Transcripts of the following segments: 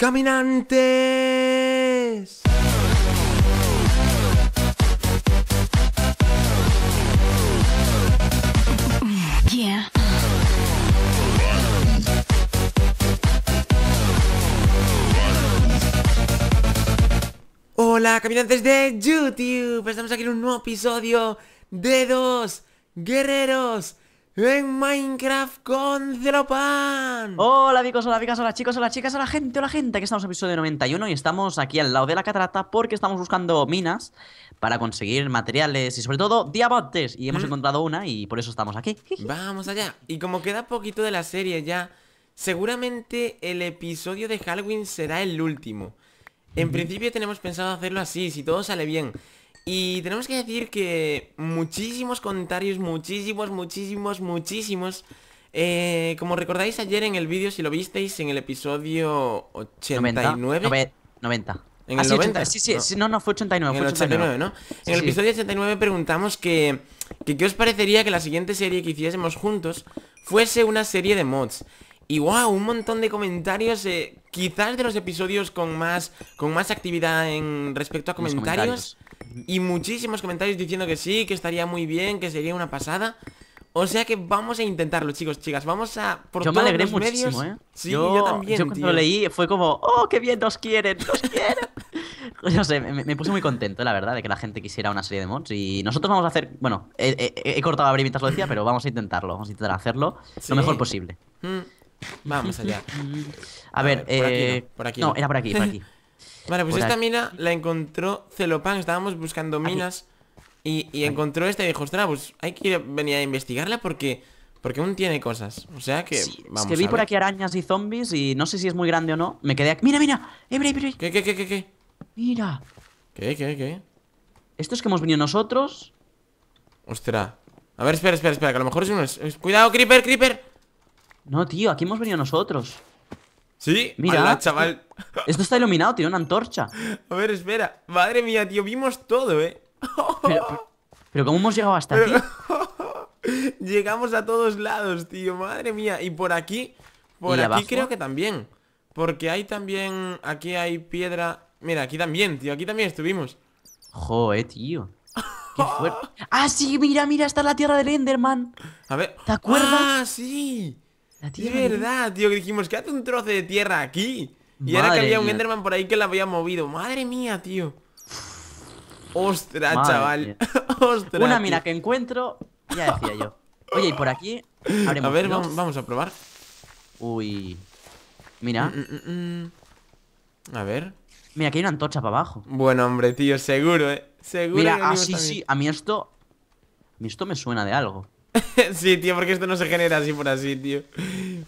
caminantes. Hola caminantes de YouTube, estamos aquí en un nuevo episodio de dos guerreros en Minecraft con Zelopan! Hola amigos, hola amigas, hola chicos, hola chicas, hola gente, hola gente. Aquí estamos en el episodio 91 y estamos aquí al lado de la catarata porque estamos buscando minas para conseguir materiales y sobre todo diamantes. Y hemos mm. encontrado una y por eso estamos aquí. Vamos allá. Y como queda poquito de la serie ya, seguramente el episodio de Halloween será el último. En principio tenemos pensado hacerlo así, si todo sale bien. Y tenemos que decir que muchísimos comentarios, muchísimos, muchísimos, muchísimos. Eh, como recordáis ayer en el vídeo, si lo visteis, en el episodio 89. 90. En ah, el 90. sí, no. no, fue 89. fue 89, en el episodio 89 preguntamos que, que qué os parecería que la siguiente serie que hiciésemos juntos fuese una serie de mods. Y wow, un montón de comentarios, eh, quizás de los episodios con más, con más actividad en respecto a comentarios. Y muchísimos comentarios diciendo que sí, que estaría muy bien, que sería una pasada o sea que vamos a intentarlo, chicos, chicas. Vamos a por yo me alegré muchísimo, ¿eh? Sí, yo, también. Yo lo leí fue como, oh, qué bien, nos quieren, nos quieren. Pues no sé, me, puse muy contento, la verdad, de que la gente quisiera una serie de mods. Y nosotros vamos a hacer, bueno, he, cortado a lo decía, pero vamos a intentarlo, vamos a intentar hacerlo lo mejor posible. Mm, vamos allá. a ver, eh... no, era por aquí, por aquí. Vale, pues esta mina la encontró Celopan, estábamos buscando minas y, encontró esta y dijo, ostras, pues hay que venir a investigarla porque... Porque aún tiene cosas. O sea que. Sí, vamos es que vi por aquí arañas y zombies y no sé si es muy grande o no. Me quedé aquí. ¡Mira, mira! ¡Ebre, eh, ebre! ¿Qué, qué, qué, qué, qué? Mira. ¿Qué, qué, qué? es que hemos venido nosotros. Ostras. A ver, espera, espera, espera. Que a lo mejor es uno. Cuidado, Creeper, Creeper. No, tío, aquí hemos venido nosotros. Sí, mira, chaval. Esto, está iluminado, tiene una antorcha. A ver, espera. Madre mía, tío, vimos todo, ¿eh? Pero, ¿cómo hemos llegado hasta aquí? Llegamos a todos lados, tío, madre mía. Y por aquí, por aquí creo que también. Porque hay también, aquí hay piedra. Mira, aquí también, tío, aquí también estuvimos. Joder, tío. Qué ah, sí, mira, mira, está la tierra del Enderman. A ver. ¿Te acuerdas? Ah, sí es verdad, tío, que dijimos que hace un trozo de tierra aquí. Y ahora que había un Enderman por ahí que la había movido. Madre mía, tío. Ostras, chaval. Ostras. Una mira que encuentro, ya decía yo. Oye, y por aquí. A ver, vamos, a probar. Uy. Mira. Mm, mm, mm, a ver. Mira, aquí hay una antorcha para abajo. Bueno, hombre, tío, seguro, eh. Seguro. Mira, así ah, sí, sí. A mí esto. A mí esto me suena de algo. sí, tío, porque esto no se genera así por así, tío.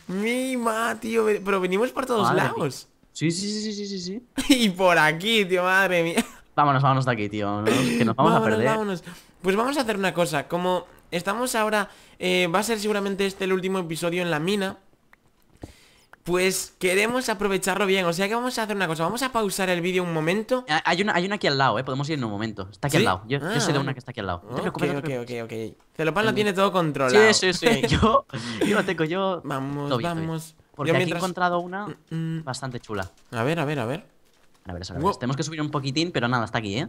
Mima, tío. Pero venimos por todos lados. Sí, sí, sí, sí, sí, sí. y por aquí, tío, madre mía. Vámonos, vámonos de aquí, tío. que nos vamos a perder. Vámonos. Pues vamos a hacer una cosa. Como estamos ahora, eh, va a ser seguramente este el último episodio en la mina. Pues queremos aprovecharlo bien, o sea que vamos a hacer una cosa, vamos a pausar el vídeo un momento. Ah, hay una, hay una aquí al lado, eh, podemos ir en un momento. Está aquí al lado. Yo, soy de ah. una que está aquí al lado. No ok, ok, ok. Celopan lo em, tiene todo controlado. Sí, sí, sí. yo, yo tengo, yo. Vamos, eh. vamos. Porque yo aquí he encontrado una mm, mm. bastante chula. A ver, a ver, a ver. A ver, a ver, Tenemos que subir un poquitín, pero nada, está aquí, ¿eh?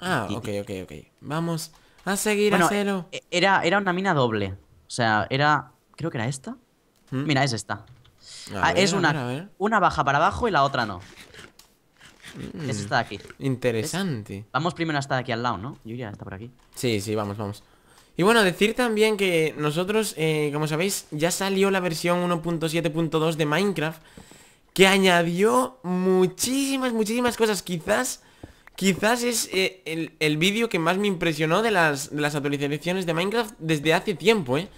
Ah, ok, ok, ok. Vamos a seguir a cero. E-, era, era una mina doble. O sea, era. Creo que era esta. ¿Mm? Mira, es esta. Ah, es una, una baja para abajo y la otra no. Mm, Esta está de aquí. Interesante. Vamos primero hasta aquí al lado, ¿no? está por aquí. Sí, sí, vamos, vamos. Y bueno, decir también que nosotros, eh, como sabéis, ya salió la versión 1.7.2 de Minecraft que añadió muchísimas, muchísimas cosas. Quizás, quizás es eh, el, vídeo que más me impresionó de las, de las actualizaciones de Minecraft desde hace tiempo, ¿eh?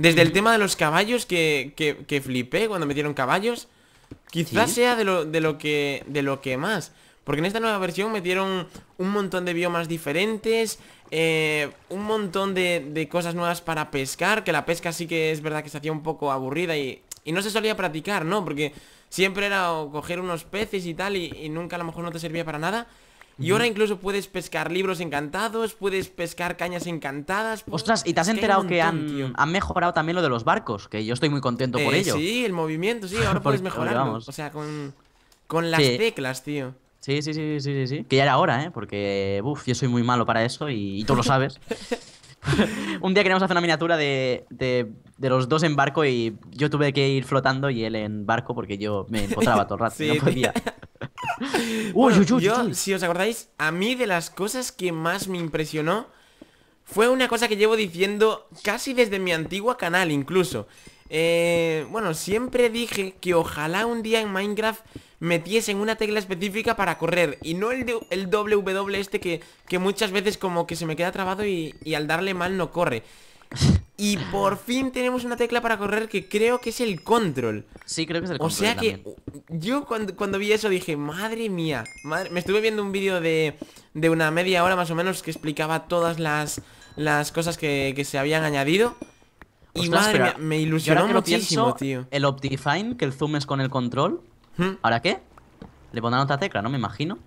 Desde el tema de los caballos que, que, flipé cuando metieron caballos. Quizás sea de lo, que de lo que más. Porque en esta nueva versión metieron un montón de biomas diferentes. Eh, un montón de, cosas nuevas para pescar. Que la pesca sí que es verdad que se hacía un poco aburrida y, no se solía practicar, ¿no? Porque siempre era coger unos peces y tal y, y nunca a lo mejor no te servía para nada. Y ahora incluso puedes pescar libros encantados, puedes pescar cañas encantadas. Ostras, y te has enterado que han, mejorado también lo de los barcos, que yo estoy muy contento por eh, ello. Sí, el movimiento, sí, ahora puedes mejorarlo. O sea, con, las teclas, tío. Sí, sí, sí, sí, sí, sí. Que ya era hora, ¿eh? Porque, uff, yo soy muy malo para eso y, tú lo sabes. un día queríamos hacer una miniatura de, de, los dos en barco y yo tuve que ir flotando y él en barco porque yo me empotraba todo el rato. Sí, no podía. si os acordáis, a mí de las cosas que más me impresionó fue una cosa que llevo diciendo casi desde mi antigua canal incluso. Eh, bueno, siempre dije que ojalá un día en Minecraft metiesen una tecla específica para correr Y no el, de, el W este que, que, muchas veces como que se me queda trabado y al darle mal no corre y por fin tenemos una tecla para correr que creo que es el control. Sí, creo que es el control. O sea que yo cuando, vi eso dije, madre mía, me estuve viendo un vídeo de, una media hora más o menos que explicaba todas las, cosas que, se habían añadido. y madre mía, me ilusionó muchísimo, tío. El Optifine, que el zoom es con el control. ¿Mm? ¿Ahora qué? Le pondrán otra tecla, ¿no? Me imagino.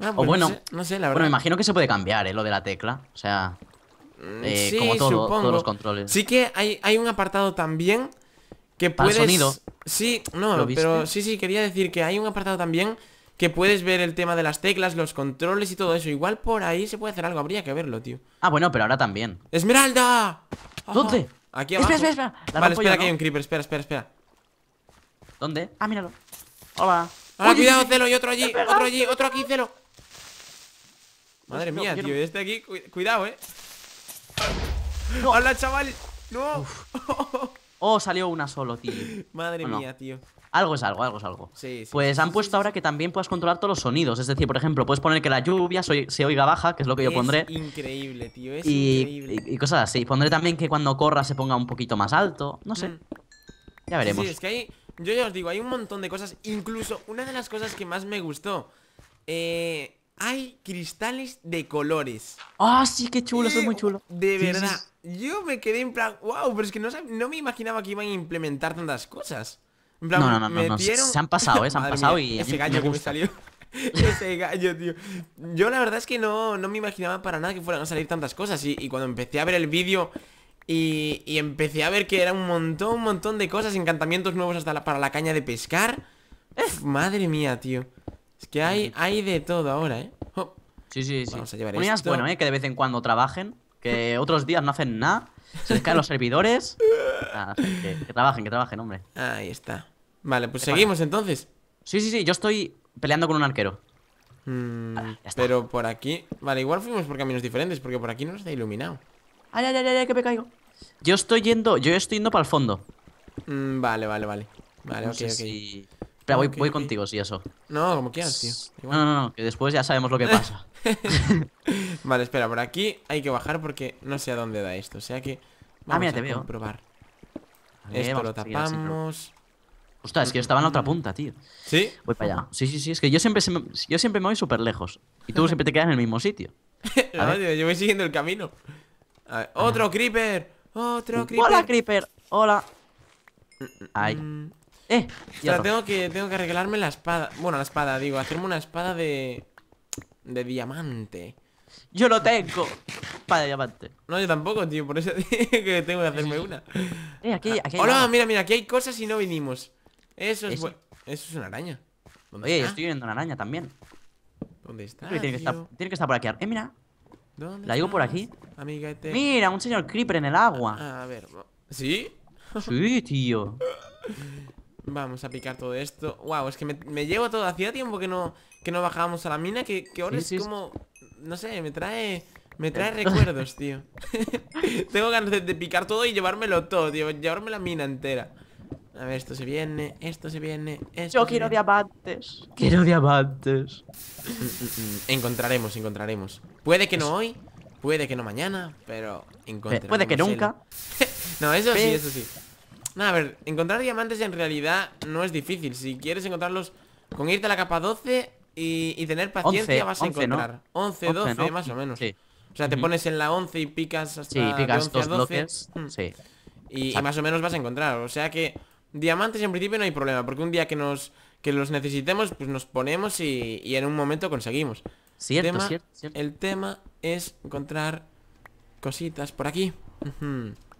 Ah, o pues bueno, no sé, la verdad. Bueno, me imagino que se puede cambiar, ¿eh? Lo de la tecla. O sea. Mm, eh, sí, como supongo. todos los controles. Sí que hay, un apartado también que puedes... sonido? Sí, no, pero sí, sí, quería decir que hay un apartado también que puedes ver el tema de las teclas, los controles y todo eso. Igual por ahí se puede hacer algo, habría que verlo, tío. Ah, bueno, pero ahora también. ¡Esmeralda! ¿Dónde? Aquí abajo. Espera, espera, vale, espera, que hay un creeper, espera, espera, espera. ¿Dónde? Ah, míralo. Hola. Ahora, cuidado, Celo, y otro allí, otro allí, otro aquí, Celo. Madre mía, tío, y este aquí, cuidado, eh. No. ¡Hala, chaval! ¡No! Oh, salió una solo, tío. Madre mía, tío. Algo es algo, algo es algo. Sí, sí, pues han puesto ahora que también puedas controlar todos los sonidos. Es decir, por ejemplo, puedes poner que la lluvia se oiga baja, que es lo que yo es pondré. Increíble, tío, es y, increíble. Y, cosas así. Pondré también que cuando corra se ponga un poquito más alto. No sé. Mm. Ya veremos. Sí, es que hay. Yo ya os digo, hay un montón de cosas. Incluso una de las cosas que más me gustó. Eh, hay cristales de colores. Ah, sí, qué chulo, soy muy chulo. De verdad, yo me quedé en plan, wow, pero es que no, me imaginaba que iban a implementar tantas cosas. En plan, no, no, no, se han pasado, eh, se han pasado y... Ese gallo que me salió. ese gallo, tío. Yo la verdad es que no, no me imaginaba para nada que fueran a salir tantas cosas. Y, cuando empecé a ver el vídeo y, empecé a ver que era un montón, un montón de cosas, encantamientos nuevos hasta para la caña de pescar. Eh. Madre mía, tío. Es que hay, hay de todo ahora, ¿eh? Sí, sí, sí. Vamos a llevar esto. bueno, ¿eh? Que de vez en cuando trabajen. Que otros días no hacen nada. Se les caen los servidores. que, trabajen, que trabajen, hombre. Ahí está. Vale, pues seguimos entonces. Sí, sí, sí. Yo estoy peleando con un arquero. Mm, ah, pero por aquí... Vale, igual fuimos por caminos diferentes Porque por aquí no está iluminado Ay, ay, ay, ay, que me caigo Yo estoy yendo, yo estoy yendo para el fondo mm, Vale, vale, vale Vale, ok, voy, voy contigo, si eso. No, como quieras, tío. No, no, no, que después ya sabemos lo que pasa. vale, espera, por aquí hay que bajar porque no sé a dónde da esto. O sea que ah, mira, te veo. probar esto lo tapamos. Ostras, es que yo estaba en la otra punta, tío. ¿Sí? Voy para allá. Sí, sí, sí. Es que yo siempre, me, yo siempre me voy súper lejos. Y tú siempre te quedas en el mismo sitio. no, tío, yo voy siguiendo el camino. ¡Otro creeper! ¡Otro creeper! ¡Hola, creeper! Mm, ¡Hola! Mm, Ay. Mm. Eh, tengo que, tengo que arreglarme la espada. Bueno, la espada, digo, hacerme una espada de... De diamante. Yo lo tengo espada de diamante. No, yo tampoco, tío, por eso que tengo que hacerme una. Eh, aquí, aquí ah, Hola, mira, mira, aquí hay cosas y no vinimos. Eso es, eh, Eso es una araña. Oye, estoy viendo una araña también. ¿Dónde está? tiene, que estar, tiene que estar por aquí. Eh, mira. ¿Dónde la digo por aquí. te... Mira, un señor creeper en el agua. a ver. ¿Sí? Sí, tío. Vamos a picar todo esto Wow, es que me, llevo todo Hacía tiempo que no, que no bajábamos a la mina Que, ahora es como... No sé, me trae... Me eh. trae recuerdos, tío Tengo ganas de, picar todo y llevármelo todo, tío Llevarme la mina entera A ver, esto se viene, esto se viene esto Yo quiero diamantes Quiero diamantes mm, mm, mm. Encontraremos, encontraremos Puede que no hoy, puede que no mañana Pero encontraremos Puede que nunca No, eso sí, eso sí a ver, encontrar diamantes en realidad no es difícil Si quieres encontrarlos con irte a la capa 12 y, tener paciencia vas a encontrar 11, 12 más o menos sí. O sea, te pones en la 11 y picas hasta sí, picas 11 dos 12 mm. Sí. Y, más o menos vas a encontrar O sea que diamantes en principio no hay problema Porque un día que nos que los necesitemos Pues nos ponemos y, en un momento conseguimos cierto, cierto, El tema es encontrar cositas por aquí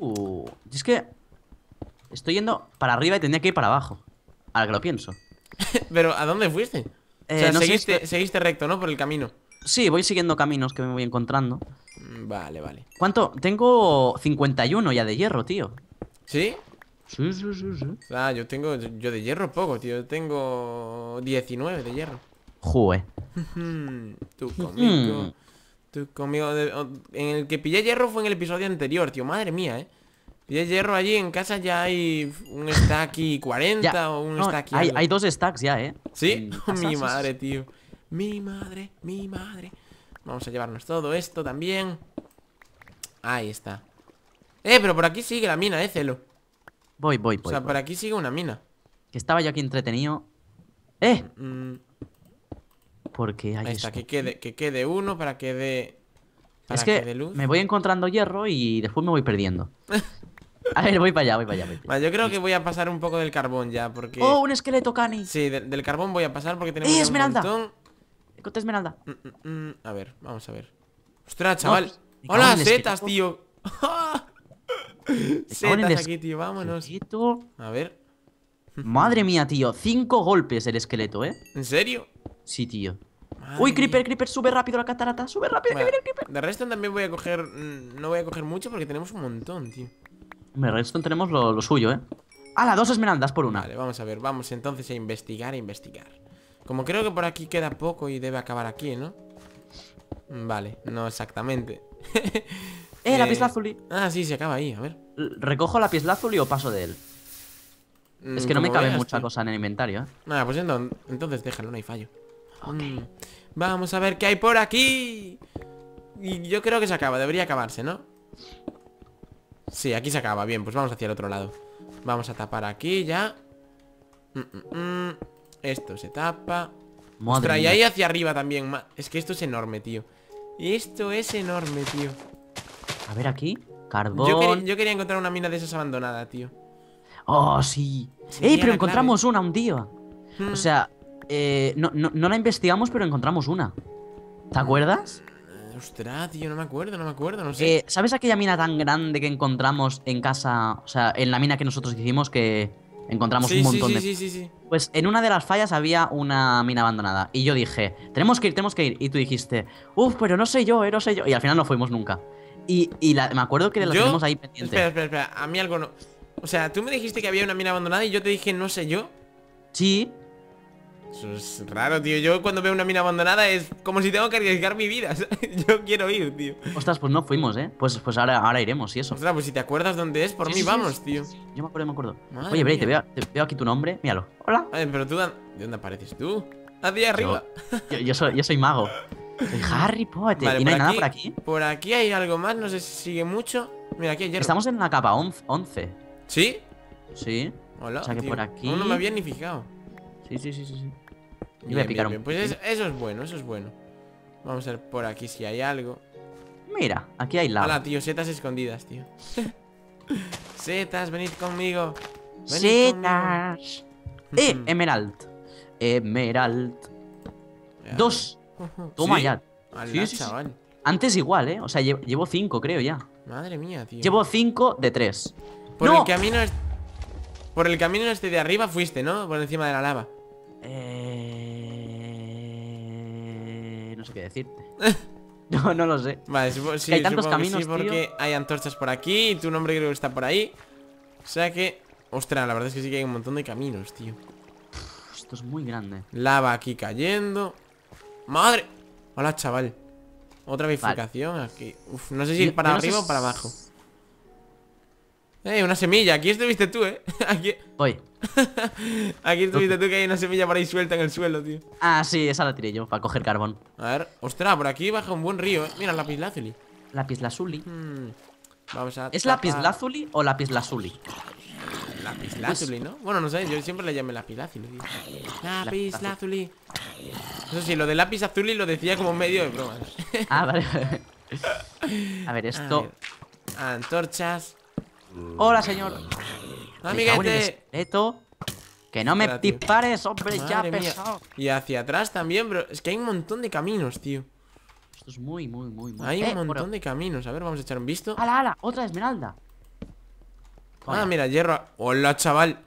uh, Es que Estoy yendo para arriba y tendría que ir para abajo. Ahora que lo pienso. Pero, ¿a dónde fuiste? o eh, sea, seguiste, recto, ¿no? Por el camino. Sí, voy siguiendo caminos que me voy encontrando. Mm, vale, vale. ¿Cuánto? Tengo 51 ya de hierro, tío. ¿Sí? Sí, sí, sí, sí. Ah, yo tengo. Yo de hierro poco, tío. tengo 19 de hierro. Jue. Tú conmigo. Hmm. Tú conmigo. En el que pillé hierro fue en el episodio anterior, tío. Madre mía, eh. Y el hierro allí en casa ya hay un stack y 40 o un stack y hay, hay, dos stacks ya, ¿eh? Sí, mi madre, tío. Mi madre, mi madre. Vamos a llevarnos todo esto también. Ahí está. Eh, pero por aquí sigue la mina, eh, Celo. Voy, voy, voy. O sea, por aquí sigue una mina. Que estaba yo aquí entretenido. ¡Eh! Mm. Porque hay Ahí está, que quede, que quede uno para que de... es que, luz. me voy encontrando hierro y después me voy perdiendo. A ver, voy para allá, voy para allá. Vale, yo creo que voy a pasar un poco del carbón ya, porque... ¡Oh, un esqueleto, Cani! Sí, del carbón voy a pasar porque tenemos eh, esmeralda! un montón... esmeralda. Mm, mm, mm, a ver, vamos a ver. ¡Ostras, chaval! Pues, ¡Hola, setas, tío! setas aquí, tío, vámonos. A ver. Madre mía, tío. Cinco golpes el esqueleto, ¿eh? ¿En serio? Sí, tío. Uy, Creeper, Creeper, sube rápido la catarata. Sube rápido, que viene el Creeper. De resto también voy a coger. No voy a coger mucho porque tenemos un montón, tío me resto tenemos lo, suyo, ¿eh? ¡Hala! Dos esmeraldas por una. Vale, vamos a ver. Vamos entonces a investigar, a investigar. Como creo que por aquí queda poco y debe acabar aquí, ¿no? Vale, no exactamente. ¡Eh, La eh, pieza Ah, sí, se acaba ahí, a ver. ¿Recojo la azulí o paso de él? Mm, es que no me cabe mucha cosa en el inventario, ¿eh? Nada, pues entonces, déjalo, no hay fallo. Mm, vamos a ver qué hay por aquí. Y yo creo que se acaba, debería acabarse, ¿no? Sí, aquí se acaba, bien, pues vamos hacia el otro lado Vamos a tapar aquí ya mm, mm, mm. Esto se tapa y ahí hacia arriba también Es que esto es enorme, tío Esto es enorme, tío A ver aquí, carbón Yo, quería, encontrar una mina de esas abandonada, tío Oh, sí Eh, ¡Ey, pero encontramos una un tío. Hmm. O sea, eh, no, no la investigamos, pero encontramos una ¿Te acuerdas? Ostras, tío, no me acuerdo, no me acuerdo, no sé. Eh, ¿Sabes aquella mina tan grande que encontramos en casa? O sea, en la mina que nosotros hicimos que encontramos un montón de... Sí, sí, sí, Pues en una de las fallas había una mina abandonada. Y yo dije, tenemos que ir, tenemos que ir. Y tú dijiste, uff, pero no sé yo, eh, no sé yo. Y al final no fuimos nunca. Y, me acuerdo que la tenemos ahí pendiente. Espera, espera, espera. A mí algo no... O sea, tú me dijiste que había una mina abandonada y yo te dije, no sé yo. Sí. Eso es raro, tío. Yo cuando veo una mina abandonada es como si tengo que arriesgar mi vida. Yo quiero ir, tío. Ostras, pues no fuimos, ¿eh? Pues, pues ahora, ahora iremos y eso. Ostras, pues si te acuerdas dónde es, por mí vamos, tío. Yo me acuerdo, me acuerdo. Oye, Bray, te veo, te veo, aquí tu nombre. Míralo. Hola. A ver, pero tú, ¿de dónde apareces tú? Hacia arriba. Yo, soy, mago. Harry Potter. ¿Y no hay nada por aquí? Por aquí hay algo más, no sé si sigue mucho. Mira, aquí hay Estamos en la capa 11. ¿Sí? Sí. Hola. O sea que por aquí. No, no me había ni fijado. Sí, sí, sí, sí. sí. Pues eso, es bueno, eso es bueno. Vamos a ver por aquí si hay algo. Mira, aquí hay lava. Hola, tío, setas escondidas, tío. setas, venid conmigo. setas. Eh, emerald. Emerald. Dos. Toma ya. chaval. Antes igual, ¿eh? O sea, llevo, cinco, creo ya. Madre mía, tío. Llevo cinco de tres. Por el camino... Por el camino este de arriba fuiste, ¿no? Por encima de la lava. Eh... No sé qué decirte. Eh. no, no lo sé. Vale, hay tantos caminos, sí, porque tío. hay antorchas por aquí y tu nombre creo que está por ahí. O sea que... Ostras, la verdad es que sí que hay un montón de caminos, tío. esto es muy grande. Lava aquí cayendo. ¡Madre! Hola, chaval. Otra bifurcación aquí. Uf, no sé si ir para arriba o para abajo. Eh, una semilla, aquí estuviste tú, eh Aquí... Voy Aquí estuviste tú que hay una semilla por ahí suelta en el suelo, tío Ah, sí, esa la tiré yo, para coger carbón A ver, ostras, por aquí baja un buen río, eh Mira, lápiz lazuli hmm. Vamos a ¿Es lapislázuli o Lápiz lazuli, ¿no? Bueno, no sé, yo siempre le llamé lazuli tío. Lapislázuli Eso sí, lo de lápiz lazuli lo decía como medio de broma Ah, vale A ver, esto Antorchas Hola, señor. Amiguete. Que no me dispares, hombre, ya pesado. Y hacia atrás también, bro. Es que hay un montón de caminos, tío. Esto es muy, muy, muy, muy. Hay un eh, montón de caminos. A ver, vamos a echar un visto. ¡Hala, hala Otra esmeralda. Ah, mira, hierro. Hola, chaval.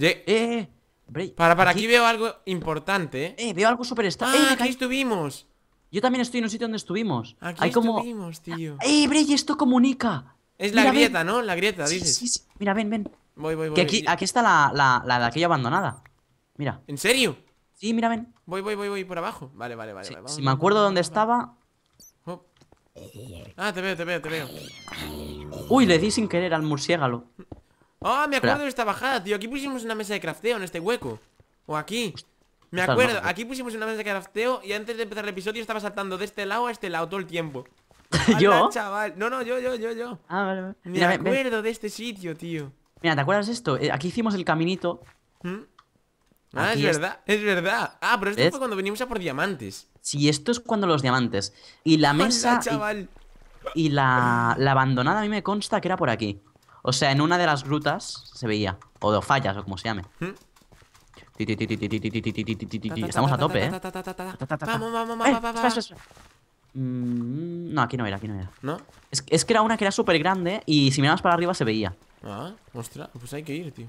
eh, eh, eh. para, para, aquí... veo algo importante, eh. Eh, veo algo súper extraño. Ah, eh, aquí estuvimos. Yo también estoy en un sitio donde estuvimos. Aquí estuvimos, tío. ¡Eh, Bray! Esto comunica. Es la grieta, ¿no? La grieta, dices. Sí, sí. Mira, ven, ven. Voy, voy, voy. aquí, está la, de aquella abandonada. Mira. ¿En serio? Sí, mira, ven. Voy, voy, voy, voy por abajo. Vale, vale, vale. si me acuerdo dónde estaba. Oh. Ah, te veo, te veo, te veo. Uy, le di sin querer al murciélago. Ah, me acuerdo de esta bajada, tío. Aquí pusimos una mesa de crafteo en este hueco. O aquí. Me acuerdo, aquí pusimos una mesa de crafteo y antes de empezar el episodio estaba saltando de este lado a este lado todo el tiempo. ¿Yo? chaval. No, no, yo, yo, yo, yo. Ah, vale, vale. Me acuerdo de este sitio, tío. Mira, ¿te acuerdas de esto? Aquí hicimos el caminito. Ah, es verdad, es... verdad. Ah, pero esto fue cuando venimos a por diamantes. Sí, esto es cuando los diamantes. Y la mesa. Chaval! Y, la, abandonada a mí me consta que era por aquí. O sea, en una de las rutas se veía. O dos fallas, o como se llame. Estamos a tope, eh. Vamos, vamos, vamos, vamos. Mm, no, aquí no era, aquí no era. ¿No? Es, es que era una que era súper grande y si mirabas para arriba se veía. Ah, ostras, pues hay que ir, tío.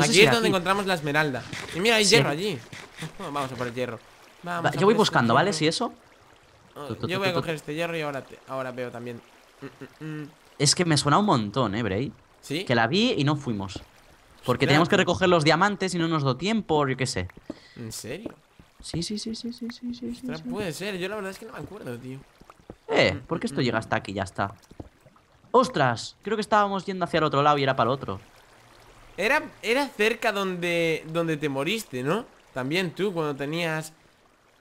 aquí es donde encontramos la esmeralda. Y mira, hay hierro allí. Vamos a por el hierro. yo voy este buscando, ¿vale? Si eso. Ah, yo voy a coger este hierro y ahora, ahora veo también. Mm, mm, es que me suena un montón, ¿eh, Bray? Sí. Que la vi y no fuimos. Porque teníamos tenemos que pues. recoger los diamantes y no nos dio tiempo, yo qué sé. ¿En serio? Sí, sí, sí, sí, sí, sí, sí, Ostras, puede ser, yo la verdad es que no me acuerdo, tío Eh, ¿por qué esto llega hasta aquí? Ya está ¡Ostras! Creo que estábamos yendo hacia el otro lado y era para el otro Era, era cerca donde, donde te moriste, ¿no? También tú, cuando tenías...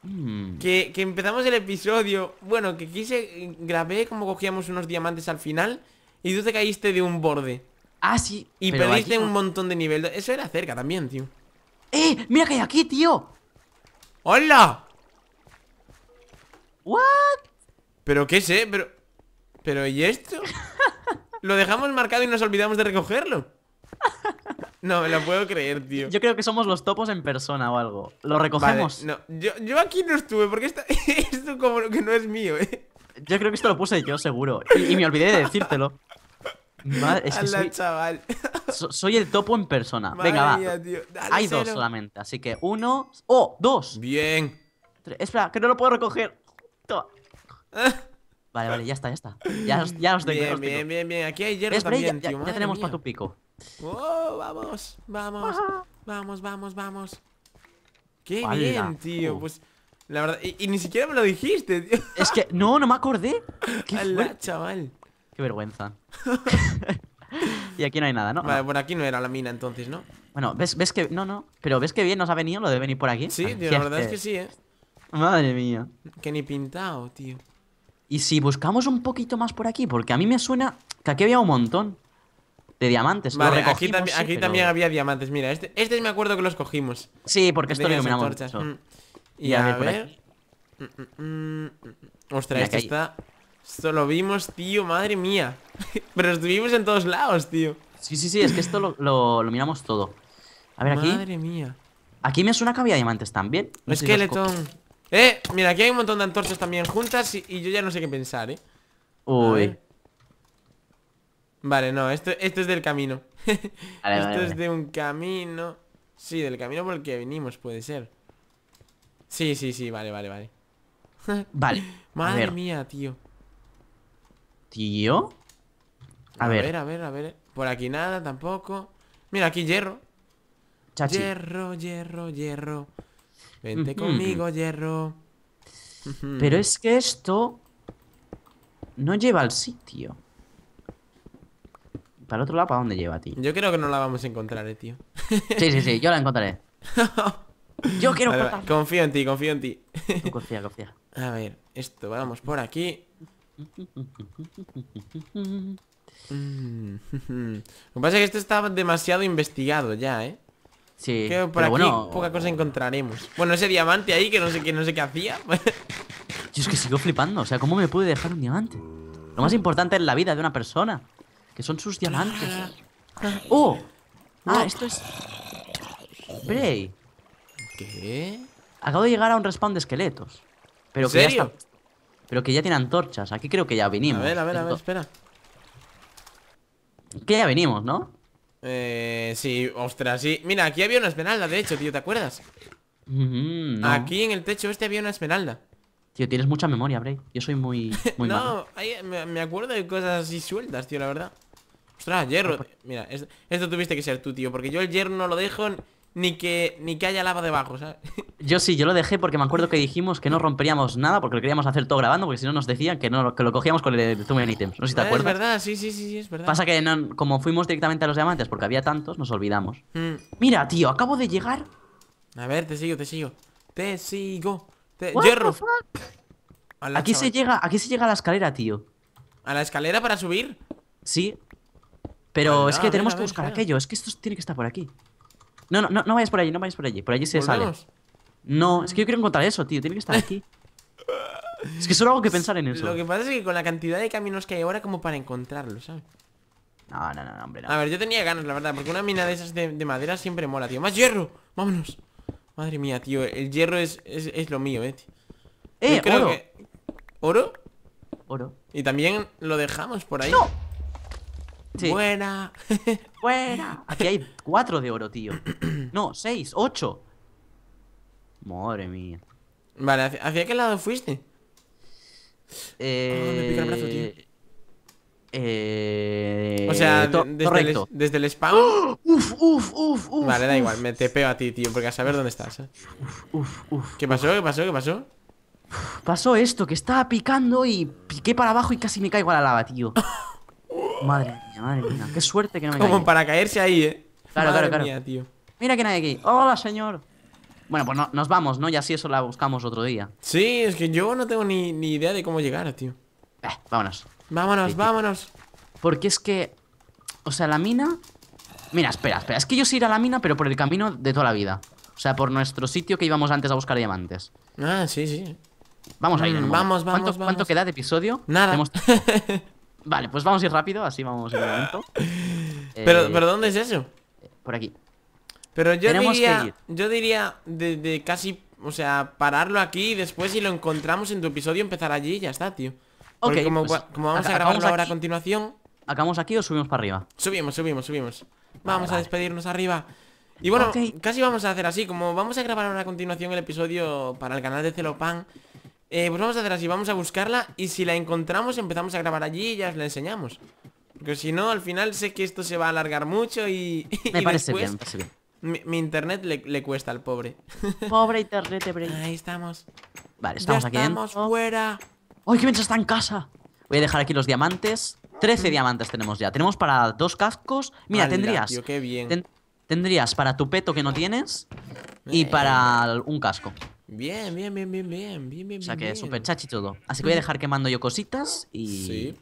Mm. Que, empezamos el episodio Bueno, que quise... Grabé como cogíamos unos diamantes al final Y tú te caíste de un borde Ah, sí Y perdiste un montón de nivel Eso era cerca también, tío ¡Eh! ¡Mira que hay aquí, tío! ¡Hola! ¿What? ¿Pero qué sé? ¿Pero, ¿pero y esto? Lo dejamos marcado y nos olvidamos de recogerlo No, me lo puedo creer, tío Yo creo que somos los topos en persona o algo Lo recogemos no. yo, aquí no estuve porque esto como que no es mío, eh Yo creo que esto lo puse yo, seguro y me olvidé de decírtelo soy, chaval. soy el topo en persona. Venga, va. Hay dos solamente, así que uno. ¡Oh! ¡Dos! Bien. Espera, que no lo puedo recoger. Vale, vale, ya está, ya está. Ya, ya os Bien, bien, bien, bien. Aquí hay hierro también, ya, tío. Ya, tenemos para tu pico. ¡Oh! Vamos, vamos, vamos, vamos, vamos. ¡Qué bien, tío! Oh. Pues la verdad, y, ni siquiera me lo dijiste, tío. Es que no, no me acordé. ¿Qué Alá, chaval. Qué vergüenza. y aquí no hay nada, ¿no? Vale, por aquí no era la mina entonces, ¿no? Bueno, ¿ves, ves que... No, no. Pero ¿ves que bien nos ha venido lo de venir por aquí? Sí, tío, la verdad es que sí, ¿eh? Madre mía. Que ni pintado, tío. Y si buscamos un poquito más por aquí, porque a mí me suena que aquí había un montón de diamantes. Vale, aquí, aquí también había diamantes. Mira, este, este me acuerdo que los cogimos. Sí, porque esto lo iluminamos. Y, y, a, ver. Ostras, está. Esto lo vimos, tío, madre mía. Pero estuvimos en todos lados, tío. Sí, sí, sí, es que esto lo, miramos todo. A ver, aquí. Madre mía. Aquí me suena que de diamantes también. No Eh, mira, aquí hay un montón de antorchas también juntas y, yo ya no sé qué pensar, eh. Uy. Vale, no, esto, es del camino. esto es de un camino. Sí, del camino por el que venimos, puede ser. Sí, sí, sí, vale, vale, vale. vale. Madre mía, tío. Tío. A, ver. A ver, a ver, Por aquí nada tampoco. Mira, aquí hierro. Hierro, hierro, hierro. Vente conmigo, hierro. Pero es que esto no lleva al sitio. ¿Para el otro lado para dónde lleva, tío? Yo creo que no la vamos a encontrar, eh, tío. Sí, sí, sí, yo la encontraré. yo quiero vale, Confío en ti, confío en ti. confía, confía. A ver, esto, vamos por aquí. Lo que pasa es que esto está demasiado investigado ya, ¿eh? Sí. por aquí bueno... poca cosa encontraremos. Bueno, ese diamante ahí que no sé qué, no sé qué hacía. Yo es que sigo flipando. O sea, ¿cómo me pude dejar un diamante? Lo más importante es la vida de una persona. Que son sus diamantes. ¡Oh! Ah, esto es... ¡Brey! ¿Qué? Acabo de llegar a un respawn de esqueletos. Pero que ya está, pero que ya tienen antorchas. Aquí creo que ya venimos A ver, a ver, a ver, espera. Que ya venimos, ¿no? Eh, sí, ostras, sí Mira, aquí había una esmeralda, de hecho, tío, ¿te acuerdas? Mm, aquí en el techo este había una esmeralda Tío, tienes mucha memoria, Bray Yo soy muy, No, me, acuerdo de cosas así sueltas, tío, la verdad Ostras, hierro Mira, esto, tuviste que ser tú, tío Porque yo el hierro no lo dejo ni que, ni que haya lava debajo, ¿sabes? Yo sí, yo lo dejé porque me acuerdo que dijimos que no romperíamos nada porque lo queríamos hacer todo grabando, porque si no nos decían que, no, lo cogíamos con el en ítems. No sé si te acuerdas. Es verdad, sí, sí, sí, es verdad. Pasa que como fuimos directamente a los diamantes porque había tantos, nos olvidamos. Mm. Mira, tío, acabo de llegar. A ver, te sigo, te sigo. Te sigo. Hierro. aquí se llega, aquí se llega a la escalera, tío. ¿A la escalera para subir? Sí. Pero es que tenemos que buscar aquello, es que esto tiene que estar por aquí. No, no, no, no vayas por allí, no vayas por allí. Por allí se sale. No, es que yo quiero encontrar eso, tío. Tiene que estar aquí. es que solo hago que pensar en eso. Lo que pasa es que con la cantidad de caminos que hay ahora, como para encontrarlo, ¿sabes? No, no, no, hombre, A ver, yo tenía ganas, la verdad, porque una mina de esas de, madera siempre mola, tío. ¡Más hierro! ¡Vámonos! Madre mía, tío, el hierro es, es, lo mío, eh, tío. ¡Eh, oro! ¿Oro? Oro. Y también lo dejamos por ahí. ¡No! Buena. Buena. Aquí hay cuatro de oro, tío. No, seis, ocho. Madre mía. Vale, ¿hacia qué lado fuiste? Eh... Ah, me pica el brazo, tío. Eh... O sea, desde, El, desde el spawn. Uf, uf, uf, uf. Vale, da igual, me te peo a ti, tío, porque a saber dónde estás. ¿eh? Uf, uf, ¿Qué pasó? ¿Qué pasó? ¿Qué pasó? Pasó esto, que estaba picando y piqué para abajo y casi me caigo a la lava, tío. Madre mía, madre mía. Qué suerte que no me Como para caerse ahí, eh. Claro, claro, claro. Mira que nadie aquí. Hola, señor. Bueno, pues no, nos vamos, ¿no? Y así eso la buscamos otro día. Sí, es que yo no tengo ni, idea de cómo llegar, tío. Eh, vámonos. Vámonos, vámonos. Porque es que. O sea, la mina. Mira, espera, espera. Es que yo sí ir a la mina, pero por el camino de toda la vida. O sea, por nuestro sitio que íbamos antes a buscar diamantes. Ah, sí, sí. Vamos a ir. Mm, vamos, vamos, ¿Cuánto, ¿Cuánto queda de episodio? Nada. Vale, pues vamos a ir rápido, así vamos en momento. pero, eh, ¿Pero dónde es eso? Por aquí. Pero yo diría, yo diría de, casi, o sea, pararlo aquí y después si lo encontramos en tu episodio empezar allí y ya está, tío. ok. Como, pues, como vamos a grabarlo ahora a continuación... ¿Acabamos aquí o subimos para arriba? Subimos, subimos, subimos. vamos a despedirnos arriba. Y bueno, casi vamos a hacer así, como vamos a grabar ahora a continuación el episodio para el canal de Celopan, eh, pues vamos a hacer así, vamos a buscarla Y si la encontramos empezamos a grabar allí y ya os la enseñamos Porque si no, al final sé que esto se va a alargar mucho y... me, parece bien, me parece bien, mi, internet le, cuesta al pobre Pobre internet, Ahí estamos Vale, estamos ya aquí estamos fuera ¡Ay, que bien está en casa! Voy a dejar aquí los diamantes 13 diamantes tenemos ya Tenemos para dos cascos Mira, tendrías bien. Tendrías para tu peto que no tienes Y eh. para un casco Bien, bien, bien, bien, bien, bien, bien. O sea que es súper chachi todo. Así que voy a dejar quemando yo cositas y. Sí.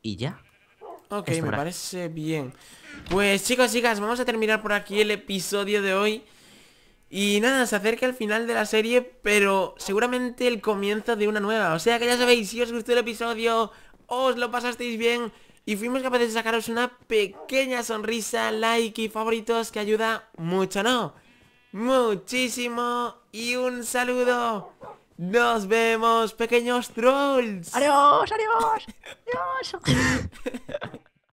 Y ya. Ok, me parece bien. Pues chicos, chicas, vamos a terminar por aquí el episodio de hoy. Y nada, se acerca el final de la serie, pero seguramente el comienzo de una nueva. O sea que ya sabéis, si os gustó el episodio, os lo pasasteis bien y fuimos capaces de sacaros una pequeña sonrisa, like y favoritos que ayuda mucho, ¿no? Muchísimo y un saludo. Nos vemos, pequeños trolls. Adiós, adiós. adiós.